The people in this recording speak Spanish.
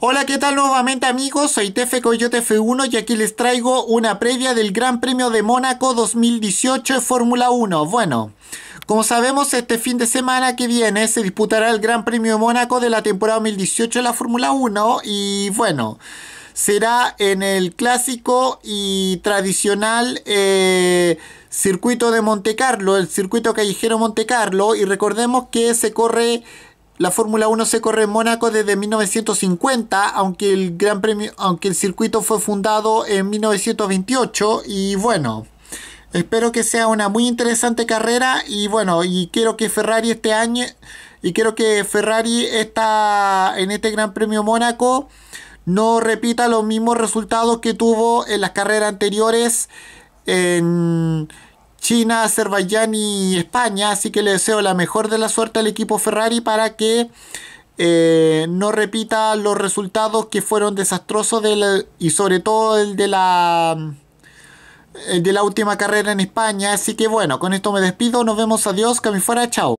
Hola, ¿qué tal nuevamente amigos? Soy Tefe Coyote F1 y aquí les traigo una previa del Gran Premio de Mónaco 2018 de Fórmula 1. Bueno, como sabemos, este fin de semana que viene se disputará el Gran Premio de Mónaco de la temporada 2018 de la Fórmula 1 y bueno, será en el clásico y tradicional eh, circuito de Monte Carlo, el circuito callejero Monte Carlo y recordemos que se corre la Fórmula 1 se corre en Mónaco desde 1950, aunque el Gran Premio, aunque el circuito fue fundado en 1928 y bueno, espero que sea una muy interesante carrera y bueno, y quiero que Ferrari este año y quiero que Ferrari está en este Gran Premio Mónaco no repita los mismos resultados que tuvo en las carreras anteriores en China, Azerbaiyán y España. Así que le deseo la mejor de la suerte al equipo Ferrari para que eh, no repita los resultados que fueron desastrosos y sobre todo el de la de la última carrera en España. Así que bueno, con esto me despido. Nos vemos. Adiós. Que fuera. Chao.